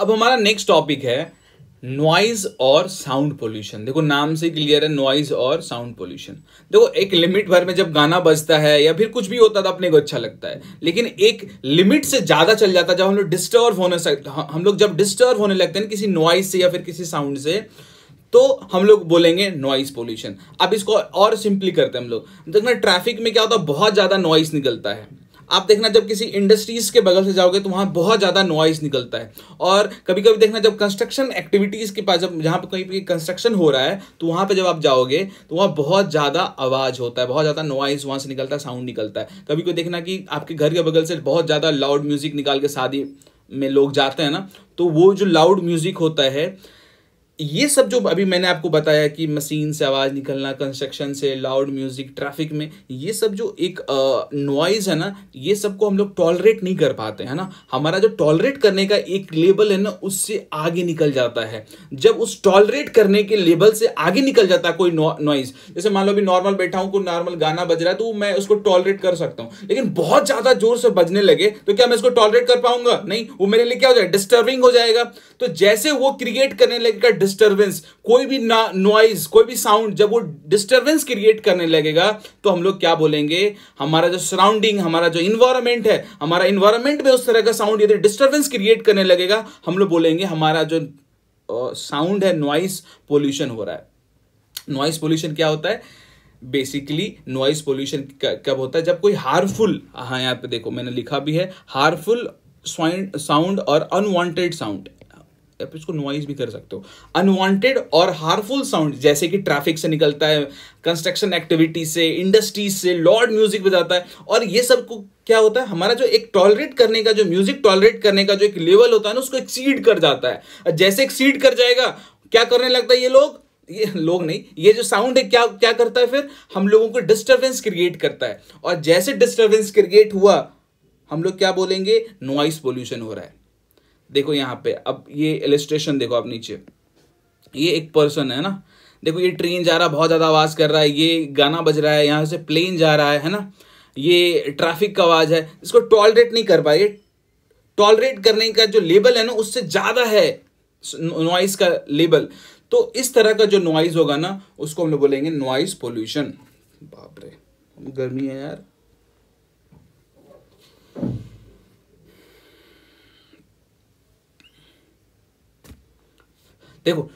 अब हमारा next topic है नॉइज और साउंड पोल्यूशन देखो नाम से क्लियर है नॉइज और साउंड पोल्यूशन देखो एक लिमिट भर में जब गाना बजता है या फिर कुछ भी होता था तो अपने को अच्छा लगता है लेकिन एक लिमिट से ज्यादा चल जाता है जब हम लोग डिस्टर्ब होने हम लोग जब डिस्टर्ब होने लगते हैं किसी नॉइज से या फिर किसी साउंड से तो हम लोग बोलेंगे नॉइस पोल्यूशन अब इसको और सिंपली करते हैं हम लोग देखना ट्रैफिक में क्या होता है बहुत ज्यादा नॉइस निकलता है आप देखना जब किसी इंडस्ट्रीज के बगल से जाओगे तो वहां बहुत ज़्यादा नॉइज निकलता है और कभी कभी देखना जब कंस्ट्रक्शन एक्टिविटीज़ के पास जब जहां पर कहीं पर कंस्ट्रक्शन हो रहा है तो वहां पर जब आप जाओगे तो वहाँ बहुत ज़्यादा आवाज़ होता है बहुत ज़्यादा नॉइज़ वहाँ से निकलता है साउंड निकलता है कभी कोई देखना कि आपके घर के बगल से बहुत ज़्यादा लाउड म्यूज़िक निकाल के शादी में लोग जाते हैं ना तो वो जो लाउड म्यूज़िक होता है ये सब जो अभी मैंने आपको बताया कि मशीन से आवाज़ निकलना कंस्ट्रक्शन से लाउड म्यूज़िक ट्रैफिक में ये सब जो एक नॉइज़ है ना ये सबको हम लोग टॉलरेट नहीं कर पाते हैं ना हमारा जो टॉलरेट करने का एक लेबल है ना उससे आगे निकल जाता है जब उस टॉलरेट करने के लेबल से आगे निकल जाता है कोई नॉइज़ जैसे मान लो अभी नॉर्मल बैठा हूँ कोई नॉर्मल गाना बज रहा है तो मैं उसको टॉलरेट कर सकता हूँ लेकिन बहुत ज़्यादा जोर से बजने लगे तो क्या मैं इसको टॉलरेट कर पाऊंगा नहीं वो मेरे लिए क्या हो जाएगा डिस्टर्बिंग हो जाएगा तो जैसे वो क्रिएट करने लगेगा डिस्टरबेंस कोई भी ना नॉइज कोई भी साउंड जब वो डिस्टरबेंस क्रिएट करने लगेगा तो हम लोग क्या बोलेंगे हमारा जो सराउंडिंग हमारा जो इन्वायरमेंट है हमारा इन्वायरमेंट में उस तरह का साउंड यदि डिस्टरबेंस क्रिएट करने लगेगा हम लोग बोलेंगे हमारा जो साउंड है नॉइस पोल्यूशन हो रहा है नॉइस पोल्यूशन क्या होता है बेसिकली नॉइस पोल्यूशन कब होता है जब कोई हार्मफुल हाँ यहाँ पे देखो मैंने लिखा भी है हार्मफुल साउंड और अनवांटेड साउंड आप इसको नॉइज भी कर सकते हो अनवांटेड और हार्मफुल साउंड जैसे कि ट्रैफिक से निकलता है कंस्ट्रक्शन एक्टिविटी से इंडस्ट्रीज से लॉर्ड म्यूजिक बजाता है और ये सब को क्या होता है हमारा जो एक टॉलरेट करने का जो म्यूजिक टॉलरेट करने का जो एक लेवल होता है ना उसको एक्सीड कर जाता है जैसे एक्सीड कर जाएगा क्या करने लगता है ये लोग ये लोग नहीं ये जो साउंड है क्या क्या करता है फिर हम लोगों को डिस्टर्बेंस क्रिएट करता है और जैसे डिस्टर्बेंस क्रिएट हुआ हम लोग क्या बोलेंगे नॉइस पोल्यूशन हो रहा है देखो यहाँ पे अब ये एलिस्ट्रेशन देखो आप नीचे ये एक पर्सन है ना देखो ये ट्रेन जा रहा बहुत ज़्यादा आवाज़ कर रहा है ये गाना बज रहा है यहाँ से प्लेन जा रहा है है ना ये ट्रैफिक का आवाज़ है इसको टॉलरेट नहीं कर पाए ये टॉलरेट करने का जो लेबल है ना उससे ज़्यादा है नॉइज़ का लेबल तो इस तरह का जो नॉइज़ होगा ना उसको हम लोग बोलेंगे नॉइज़ पोल्यूशन बाप रे गर्मी है यार देखो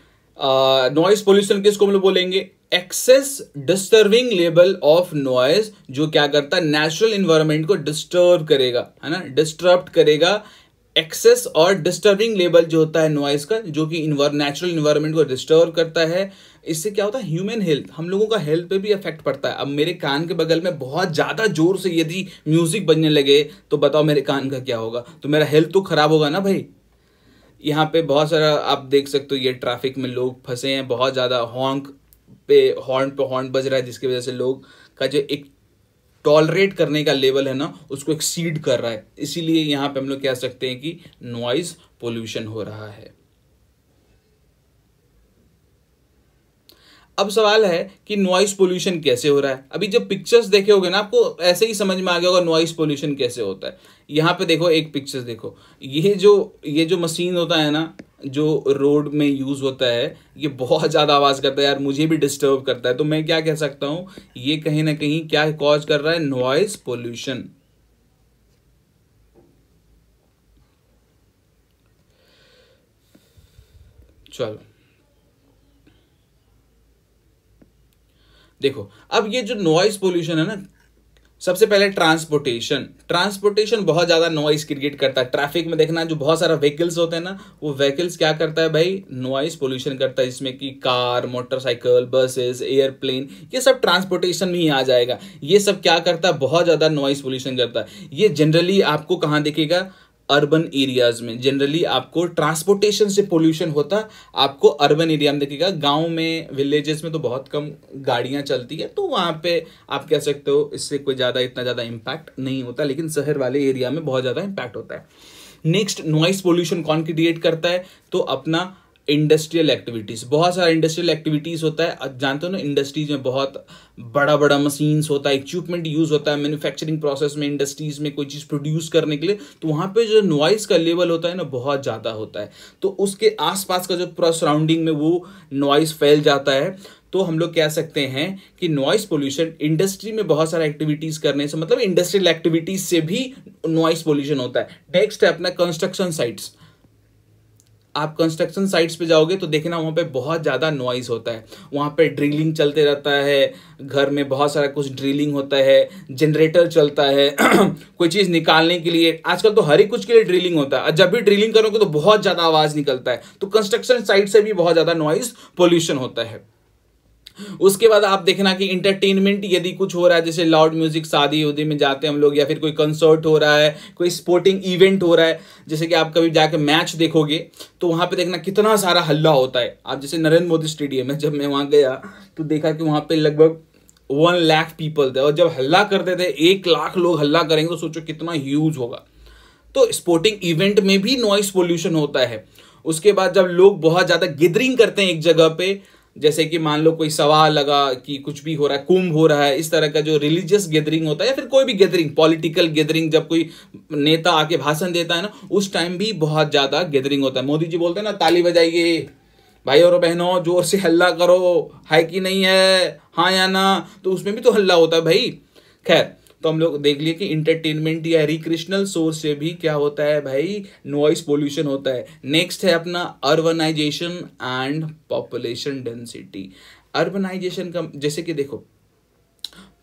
नॉइस पोल्यूशन किसको हम लोग बोलेंगे excess disturbing level of noise जो क्या करता है नेचुरल इन्वायरमेंट को डिस्टर्ब करेगा है ना डिस्टर्ब करेगा एक्सेस और डिस्टर्बिंग लेवल जो होता है नॉइज का जो कि नेचुरल इन्वायरमेंट को डिस्टर्ब करता है इससे क्या होता है ह्यूमन हेल्थ हम लोगों का हेल्थ पे भी इफेक्ट पड़ता है अब मेरे कान के बगल में बहुत ज़्यादा जोर से यदि म्यूजिक बजने लगे तो बताओ मेरे कान का क्या होगा तो मेरा हेल्थ तो खराब होगा ना भाई यहाँ पे बहुत सारा आप देख सकते हो ये ट्रैफिक में लोग फंसे हैं बहुत ज़्यादा हॉन्क पे हॉर्न पे हॉर्न बज रहा है जिसकी वजह से लोग का जो एक टॉलरेट करने का लेवल है ना उसको एक्सीड कर रहा है इसीलिए यहाँ पे हम लोग कह सकते हैं कि नॉइज़ पोल्यूशन हो रहा है अब सवाल है कि नॉइस पोल्यूशन कैसे हो रहा है अभी जब पिक्चर्स देखे होगे ना आपको ऐसे ही समझ में आ गया होगा नॉइस पोल्यूशन कैसे होता है यहाँ पे देखो एक पिक्चर्स देखो ये जो ये जो मशीन होता है ना जो रोड में यूज़ होता है ये बहुत ज़्यादा आवाज़ करता है यार मुझे भी डिस्टर्ब करता है तो मैं क्या कह सकता हूं ये कहीं ना कहीं क्या कॉज कर रहा है नॉइस पोल्यूशन चलो देखो अब ये जो नॉइस पोल्यूशन है ना सबसे पहले ट्रांसपोर्टेशन ट्रांसपोर्टेशन बहुत ज़्यादा नॉइस क्रिएट करता है ट्रैफिक में देखना जो बहुत सारा व्हीकल्स होते हैं ना वो व्हीकल्स क्या करता है भाई नॉइस पोल्यूशन करता है जिसमें कि कार मोटरसाइकिल बसेस एयरप्लेन ये सब ट्रांसपोर्टेशन में ही आ जाएगा ये सब क्या करता है बहुत ज़्यादा नॉइस पोल्यूशन करता है ये जनरली आपको कहाँ देखेगा अर्बन एरियाज में जनरली आपको ट्रांसपोर्टेशन से पोल्यूशन होता आपको अर्बन एरिया में देखिएगा गांव में विलेजेस में तो बहुत कम गाड़ियां चलती है तो वहाँ पे आप कह सकते हो इससे कोई ज़्यादा इतना ज़्यादा इम्पैक्ट नहीं होता लेकिन शहर वाले एरिया में बहुत ज़्यादा इम्पैक्ट होता है नेक्स्ट नॉइस पोल्यूशन कौन क्रिएट करता है तो अपना इंडस्ट्रियल एक्टिविटीज़ बहुत सारा इंडस्ट्रियल एक्टिविटीज़ होता है जानते हो ना इंडस्ट्रीज में बहुत बड़ा बड़ा मशीन्स होता है इक्विपमेंट यूज़ होता है मैन्युफैक्चरिंग प्रोसेस में इंडस्ट्रीज़ में कोई चीज़ प्रोड्यूस करने के लिए तो वहाँ पे जो नॉइज़ का लेवल होता है ना बहुत ज़्यादा होता है तो उसके आसपास का जो पूरा सराउंडिंग में वो नॉइज़ फैल जाता है तो हम लोग कह सकते हैं कि नॉइस पोल्यूशन इंडस्ट्री में बहुत सारा एक्टिविटीज करने से मतलब इंडस्ट्रियल एक्टिविटीज से भी नॉइस पोल्यूशन होता है नेक्स्ट है अपना कंस्ट्रक्शन साइट्स आप कंस्ट्रक्शन साइट्स पे जाओगे तो देखना वहाँ पे बहुत ज़्यादा नॉइज़ होता है वहाँ पे ड्रिलिंग चलते रहता है घर में बहुत सारा कुछ ड्रिलिंग होता है जनरेटर चलता है कोई चीज़ निकालने के लिए आजकल तो हर ही कुछ के लिए ड्रिलिंग होता है जब भी ड्रिलिंग करोगे तो बहुत ज़्यादा आवाज़ निकलता है तो कंस्ट्रक्शन साइट से भी बहुत ज़्यादा नॉइज़ पोल्यूशन होता है उसके बाद आप देखना कि इंटरटेनमेंट यदि कुछ हो रहा है जैसे लाउड म्यूजिक शादी उदी में जाते हैं हम लोग या फिर कोई कंसर्ट हो रहा है कोई स्पोर्टिंग इवेंट हो रहा है जैसे कि आप कभी जाकर मैच देखोगे तो वहाँ पे देखना कितना सारा हल्ला होता है आप जैसे नरेंद्र मोदी स्टेडियम है जब मैं वहाँ गया तो देखा कि वहाँ पे लगभग वन लाख पीपल थे और जब हल्ला करते थे एक लाख लोग हल्ला करेंगे तो सोचो कितना ह्यूज होगा तो स्पोर्टिंग इवेंट में भी नॉइस पोल्यूशन होता है उसके बाद जब लोग बहुत ज़्यादा गिदरिंग करते हैं एक जगह पे जैसे कि मान लो कोई सवाल लगा कि कुछ भी हो रहा है कुंभ हो रहा है इस तरह का जो रिलीजियस गैदरिंग होता है या फिर कोई भी गैदरिंग पॉलिटिकल गैदरिंग जब कोई नेता आके भाषण देता है ना उस टाइम भी बहुत ज़्यादा गैदरिंग होता है मोदी जी बोलते हैं ना ताली बजाइए भाई और बहनों जोर से हल्ला करो है कि नहीं है हाँ या ना तो उसमें भी तो हल्ला होता है भाई खैर तो हम लोग देख लिए कि इंटरटेनमेंट या रिक्रेशनल सोर्स से भी क्या होता है भाई नॉइस पोल्यूशन होता है नेक्स्ट है अपना urbanisation and population density urbanisation का जैसे कि देखो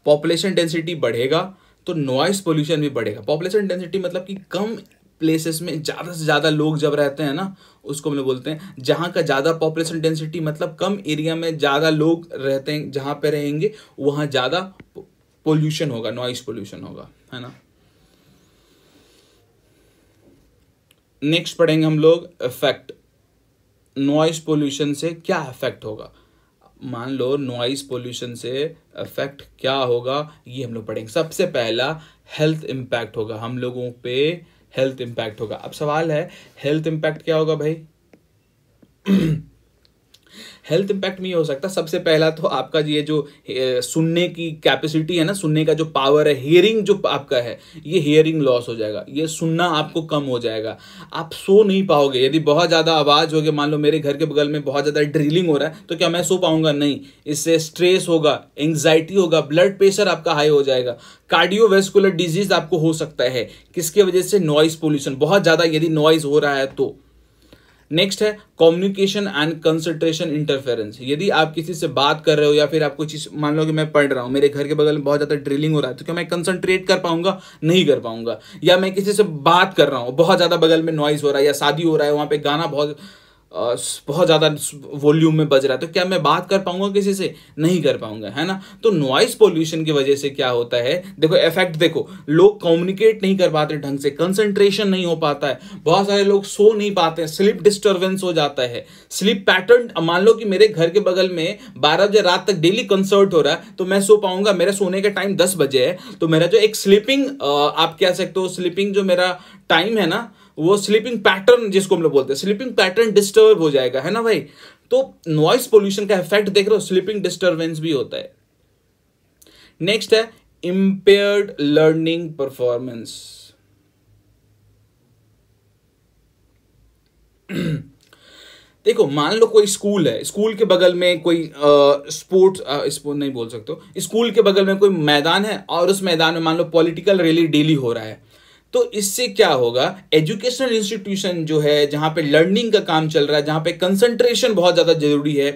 पॉपुलेशन डेंसिटी बढ़ेगा तो नॉइस पोल्यूशन भी बढ़ेगा पॉपुलेशन डेंसिटी मतलब कि कम प्लेसेस में ज़्यादा से ज़्यादा लोग जब रहते हैं ना उसको हम लोग बोलते हैं जहाँ का ज़्यादा पॉपुलेशन डेंसिटी मतलब कम एरिया में ज़्यादा लोग रहते हैं जहाँ पे रहेंगे वहाँ ज़्यादा पोल्यूशन होगा नॉइस पोल्यूशन होगा है ना नेक्स्ट पढ़ेंगे हम लोग इफेक्ट नॉइस पोल्यूशन से क्या इफेक्ट होगा मान लो नॉइस पोल्यूशन से इफेक्ट क्या होगा ये हम लोग पढ़ेंगे सबसे पहला हेल्थ इम्पैक्ट होगा हम लोगों पे हेल्थ इम्पैक्ट होगा अब सवाल है हेल्थ इम्पैक्ट क्या होगा भाई हेल्थ इम्पैक्ट में ये हो सकता है सबसे पहला तो आपका ये जो सुनने की कैपेसिटी है ना सुनने का जो पावर है हियरिंग जो आपका है ये हियरिंग लॉस हो जाएगा ये सुनना आपको कम हो जाएगा आप सो नहीं पाओगे यदि बहुत ज़्यादा आवाज़ हो मान लो मेरे घर के बगल में बहुत ज़्यादा ड्रिलिंग हो रहा है तो क्या मैं सो पाऊंगा नहीं इससे स्ट्रेस होगा एंग्जाइटी होगा ब्लड प्रेशर आपका हाई हो जाएगा कार्डियोवेस्कुलर डिजीज आपको हो सकता है किसके वजह से नॉइज पोल्यूशन बहुत ज़्यादा यदि नॉइज हो रहा है तो नेक्स्ट है कम्युनिकेशन एंड कंसंट्रेशन इंटरफेरेंस यदि आप किसी से बात कर रहे हो या फिर आप कोई चीज मान लो कि मैं पढ़ रहा हूँ मेरे घर के बगल में बहुत ज़्यादा ड्रिलिंग हो रहा है तो क्या मैं कंसंट्रेट कर पाऊंगा नहीं कर पाऊंगा या मैं किसी से बात कर रहा हूँ बहुत ज़्यादा बगल में नॉइज हो रहा है या शादी हो रहा है वहां पे गाना बहुत बहुत ज़्यादा वॉल्यूम में बज रहा है तो क्या मैं बात कर पाऊंगा किसी से नहीं कर पाऊंगा है ना तो नॉइस पोल्यूशन की वजह से क्या होता है देखो इफेक्ट देखो लोग कम्युनिकेट नहीं कर पाते ढंग से कंसंट्रेशन नहीं हो पाता है बहुत सारे लोग सो नहीं पाते हैं स्लिप डिस्टर्बेंस हो जाता है स्लिप पैटर्न मान लो कि मेरे घर के बगल में बारह बजे रात तक डेली कंसर्ट हो रहा है तो मैं सो पाऊंगा मेरा सोने का टाइम दस बजे है तो मेरा जो एक स्लीपिंग आप कह सकते हो स्लीपिंग जो मेरा टाइम है ना वो स्लीपिंग पैटर्न जिसको हम लोग बोलते हैं स्लीपिंग पैटर्न डिस्टर्ब हो जाएगा है ना भाई तो नॉइस पोल्यूशन का इफेक्ट देख रहे हो स्लीपिंग डिस्टर्बेंस भी होता है नेक्स्ट है इम्पेयर्ड लर्निंग परफॉर्मेंस देखो मान लो कोई स्कूल है स्कूल के बगल में कोई स्पोर्ट्स स्पोर्ट नहीं बोल सकते स्कूल के बगल में कोई मैदान है और उस मैदान में मान लो पॉलिटिकल रैली डेली हो रहा है तो इससे क्या होगा एजुकेशनल इंस्टीट्यूशन जो है जहाँ पे लर्निंग का काम चल रहा है जहाँ पे कंसंट्रेशन बहुत ज़्यादा ज़रूरी है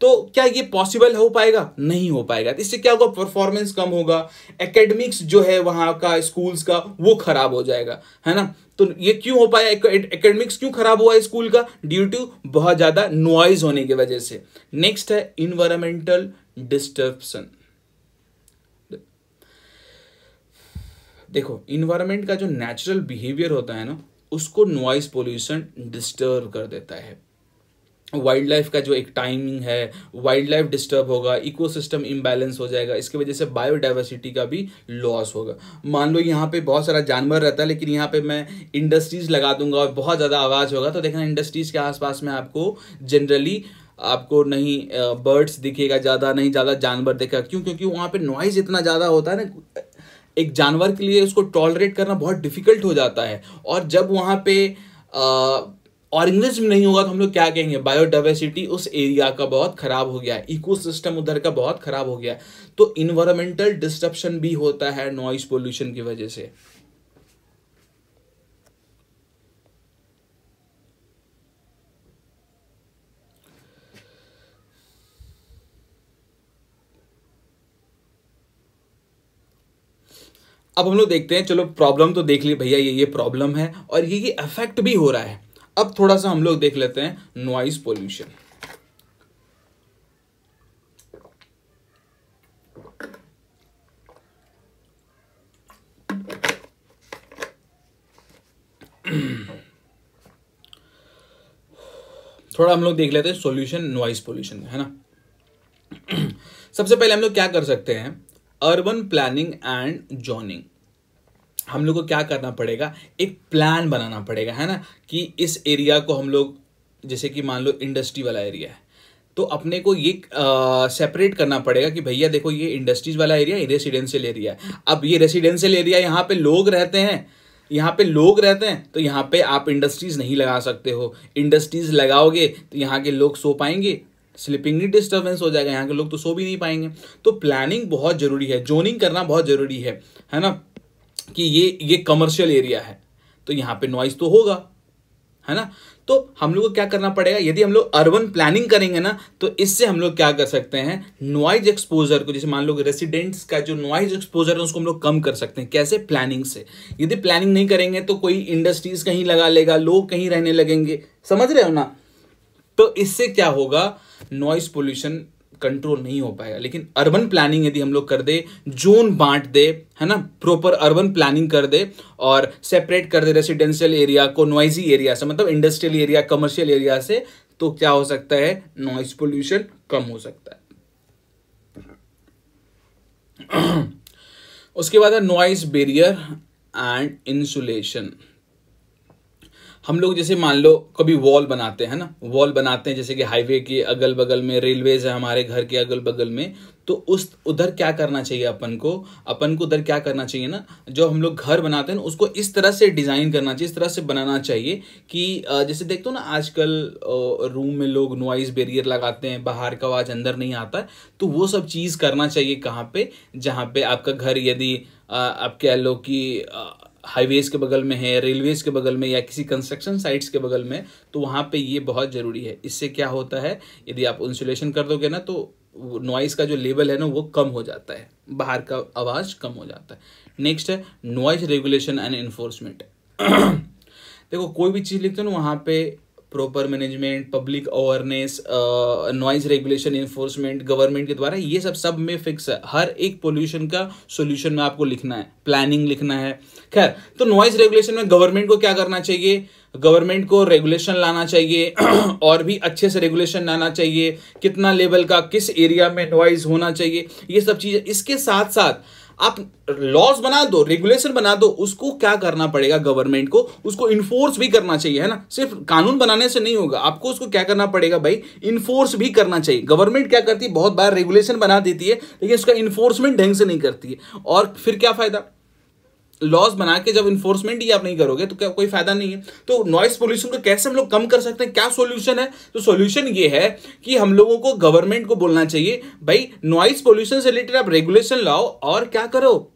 तो क्या ये पॉसिबल हो पाएगा नहीं हो पाएगा इससे क्या होगा परफॉर्मेंस कम होगा एकेडमिक्स जो है वहाँ का स्कूल्स का वो खराब हो जाएगा है ना तो ये क्यों हो पाया एकेडमिक्स क्यों खराब हुआ स्कूल का ड्यू टू बहुत ज़्यादा नॉइज होने की वजह से नेक्स्ट है इन्वायरमेंटल डिस्टर्बसन देखो इन्वायरमेंट का जो नेचुरल बिहेवियर होता है ना उसको नॉइस पोल्यूशन डिस्टर्ब कर देता है वाइल्ड लाइफ का जो एक टाइमिंग है वाइल्ड लाइफ डिस्टर्ब होगा इकोसिस्टम इम्बैलेंस हो जाएगा इसकी वजह से बायोडाइवर्सिटी का भी लॉस होगा मान लो यहाँ पे बहुत सारा जानवर रहता है लेकिन यहाँ पे मैं इंडस्ट्रीज लगा दूंगा और बहुत ज़्यादा आवाज़ होगा तो देखना इंडस्ट्रीज के आसपास में आपको जनरली आपको नहीं बर्ड्स दिखेगा ज़्यादा नहीं ज़्यादा जानवर दिखेगा क्यों क्योंकि वहाँ पर नॉइज़ इतना ज़्यादा होता है ना एक जानवर के लिए उसको टॉलरेट करना बहुत डिफिकल्ट हो जाता है और जब वहाँ पे ऑर्गेनिज्म नहीं होगा तो हम लोग क्या कहेंगे बायोडाइवर्सिटी उस एरिया का बहुत ख़राब हो गया है इकोसिस्टम उधर का बहुत ख़राब हो गया है तो इन्वायरमेंटल डिस्टर्बशन भी होता है नॉइज़ पोल्यूशन की वजह से अब हम लोग देखते हैं चलो प्रॉब्लम तो देख ली भैया ये ये प्रॉब्लम है और ये ये इफेक्ट भी हो रहा है अब थोड़ा सा हम लोग देख लेते हैं नॉइस पोल्यूशन थोड़ा हम लोग देख लेते हैं सॉल्यूशन नॉइस पोल्यूशन है ना सबसे पहले हम लोग क्या कर सकते हैं अर्बन प्लानिंग एंड जोनिंग हम लोग को क्या करना पड़ेगा एक प्लान बनाना पड़ेगा है ना कि इस एरिया को हम लोग जैसे कि मान लो इंडस्ट्री वाला एरिया है तो अपने को ये सेपरेट करना पड़ेगा कि भैया देखो ये इंडस्ट्रीज वाला एरिया ये रेसिडेंशियल एरिया है अब ये रेसिडेंशियल एरिया यहाँ पे लोग रहते हैं यहाँ पे लोग रहते हैं तो यहाँ पे आप इंडस्ट्रीज़ नहीं लगा सकते हो इंडस्ट्रीज़ लगाओगे तो यहाँ के लोग सो पाएंगे स्लीपिंग डिस्टर्बेंस हो जाएगा यहाँ के लोग तो सो भी नहीं पाएंगे तो प्लानिंग बहुत जरूरी है जोनिंग करना बहुत जरूरी है है ना कि ये ये कमर्शियल एरिया है तो यहाँ पे नॉइज तो होगा है ना तो हम लोग को क्या करना पड़ेगा यदि हम लोग अर्बन प्लानिंग करेंगे ना तो इससे हम लोग क्या कर सकते हैं नॉइज एक्सपोजर को जैसे मान लो रेसिडेंट्स का जो नॉइज एक्सपोजर है उसको हम लोग कम कर सकते हैं कैसे प्लानिंग से यदि प्लानिंग नहीं करेंगे तो कोई इंडस्ट्रीज कहीं लगा लेगा लोग कहीं रहने लगेंगे समझ रहे हो ना तो इससे क्या होगा नॉइस पोल्यूशन कंट्रोल नहीं हो पाएगा लेकिन अर्बन प्लानिंग यदि हम लोग कर दे जोन बांट दे है ना प्रॉपर अर्बन प्लानिंग कर दे और सेपरेट कर दे रेसिडेंशियल एरिया को नॉइजी एरिया से मतलब इंडस्ट्रियल एरिया कमर्शियल एरिया से तो क्या हो सकता है नॉइज पोल्यूशन कम हो सकता है उसके बाद है नॉइस बेरियर एंड इंसुलेशन हम लोग जैसे मान लो कभी वॉल बनाते हैं ना वॉल बनाते हैं जैसे कि हाईवे के अगल बगल में रेलवेज है हमारे घर के अगल बगल में तो उस उधर क्या करना चाहिए अपन को अपन को उधर क्या करना चाहिए ना जो हम लोग घर बनाते हैं ना उसको इस तरह से डिज़ाइन करना चाहिए इस तरह से बनाना चाहिए कि जैसे देखते हो ना आजकल रूम में लोग नॉइज़ बेरियर लगाते हैं बाहर का आवाज़ अंदर नहीं आता है तो वो सब चीज़ करना चाहिए कहाँ पे जहाँ पे आपका घर यदि आप कह लो कि हाईवेज़ के बगल में है रेलवेज़ के बगल में या किसी कंस्ट्रक्शन साइट्स के बगल में तो वहाँ पे ये बहुत ज़रूरी है इससे क्या होता है यदि आप इंसुलेशन कर दोगे ना तो नॉइज़ का जो लेवल है ना वो कम हो जाता है बाहर का आवाज़ कम हो जाता है नेक्स्ट है नॉइज रेगुलेशन एंड इन्फोर्समेंट देखो कोई भी चीज़ लिखते हो ना वहाँ पे proper management public awareness noise regulation enforcement government के द्वारा ये सब सब में फिक्स है हर एक पोल्यूशन का सोल्यूशन में आपको लिखना है प्लानिंग लिखना है खैर तो नॉइज रेगुलेशन में गवर्नमेंट को क्या करना चाहिए गवर्नमेंट को रेगुलेशन लाना चाहिए और भी अच्छे से रेगुलेशन लाना चाहिए कितना लेवल का किस एरिया में नॉइज होना चाहिए ये सब चीज़ें इसके साथ साथ आप लॉज बना दो रेगुलेशन बना दो उसको क्या करना पड़ेगा गवर्नमेंट को उसको इन्फोर्स भी करना चाहिए है ना सिर्फ कानून बनाने से नहीं होगा आपको उसको क्या करना पड़ेगा भाई इन्फोर्स भी करना चाहिए गवर्नमेंट क्या करती है बहुत बार रेगुलेशन बना देती है लेकिन उसका इन्फोर्समेंट ढंग से नहीं करती है और फिर क्या फायदा लॉज बना के जब इन्फोर्समेंट ही आप नहीं करोगे तो क्या कोई फायदा नहीं है तो नॉइस पोल्यूशन को कैसे हम लोग कम कर सकते हैं क्या सोल्यूशन है तो सोल्यूशन ये है कि हम लोगों को गवर्नमेंट को बोलना चाहिए भाई नॉइस पोल्यूशन से रिलेटेड आप रेगुलेशन लाओ और क्या करो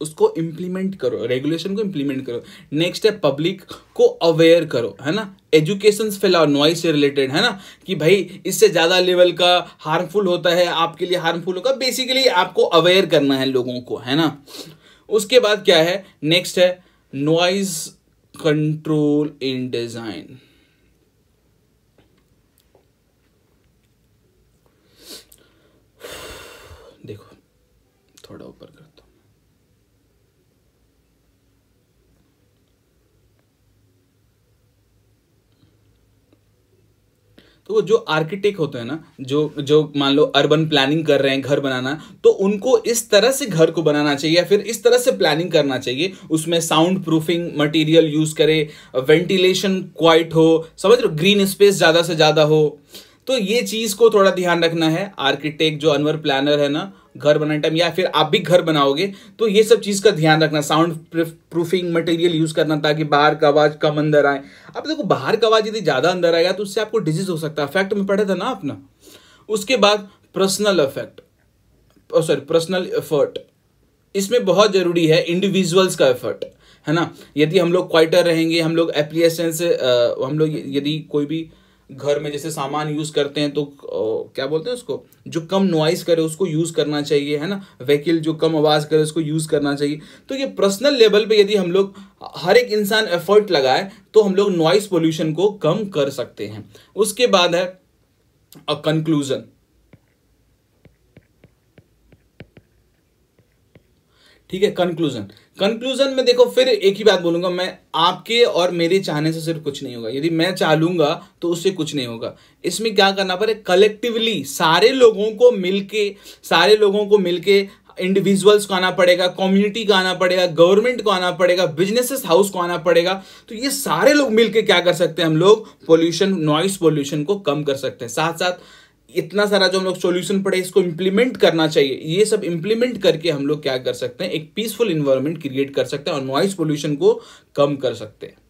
उसको इंप्लीमेंट करो रेगुलेशन को इंप्लीमेंट करो नेक्स्ट है पब्लिक को अवेयर करो है ना एजुकेशन फैलाओ नॉइस से रिलेटेड है ना कि भाई इससे ज़्यादा लेवल का हार्मफुल होता है आपके लिए हार्मफुल होगा बेसिकली आपको अवेयर करना है लोगों को है ना उसके बाद क्या है नेक्स्ट है नॉइज कंट्रोल इन डिजाइन देखो थोड़ा ऊपर तो जो आर्किटेक्ट होते हैं ना जो जो मान लो अर्बन प्लानिंग कर रहे हैं घर बनाना तो उनको इस तरह से घर को बनाना चाहिए या फिर इस तरह से प्लानिंग करना चाहिए उसमें साउंड प्रूफिंग मटेरियल यूज करे वेंटिलेशन क्वाइट हो समझ लो ग्रीन स्पेस ज़्यादा से ज़्यादा हो तो ये चीज को थोड़ा ध्यान रखना है आर्किटेक्ट जो अनवर प्लानर है ना घर बनाने टाइम या फिर आप भी घर बनाओगे तो ये सब चीज़ का ध्यान रखना साउंड प्रूफिंग मटेरियल यूज़ करना ताकि बाहर का आवाज़ कम अंदर आए अब देखो बाहर का आवाज़ यदि ज़्यादा अंदर आएगा तो उससे आपको डिजीज हो सकता है अफेक्ट में पढ़ा था ना अपना उसके बाद personal affect sorry personal effort इसमें बहुत ज़रूरी है इंडिविजुअल्स का एफर्ट है ना यदि हम लोग क्वाइटर रहेंगे हम लोग एप्लीसन से हम लोग यदि कोई भी घर में जैसे सामान यूज़ करते हैं तो ओ, क्या बोलते हैं उसको जो कम नॉइस करे उसको यूज़ करना चाहिए है ना व्हीकिल जो कम आवाज़ करे उसको यूज़ करना चाहिए तो ये पर्सनल लेवल पे यदि हम लोग हर एक इंसान एफर्ट लगाए तो हम लोग नॉइस पोल्यूशन को कम कर सकते हैं उसके बाद है कंक्लूज़न ठीक है कंक्लूजन कंक्लूजन में देखो फिर एक ही बात बोलूंगा मैं आपके और मेरे चाहने से सिर्फ कुछ नहीं होगा यदि मैं चाहूंगा तो उससे कुछ नहीं होगा इसमें क्या करना पड़े कलेक्टिवली सारे लोगों को मिलके सारे लोगों को मिलके इंडिविजुअल्स को आना पड़ेगा कम्युनिटी को आना पड़ेगा गवर्नमेंट को आना पड़ेगा बिजनेसेस हाउस को आना पड़ेगा तो ये सारे लोग मिलकर क्या कर सकते हैं हम लोग पोल्यूशन नॉइस पोल्यूशन को कम कर सकते हैं साथ साथ इतना सारा जो हम लोग सोल्यूशन पड़े इसको इम्प्लीमेंट करना चाहिए ये सब इम्प्लीमेंट करके हम लोग क्या कर सकते हैं एक पीसफुल इन्वायरमेंट क्रिएट कर सकते हैं और नॉइस पोल्यूशन को कम कर सकते हैं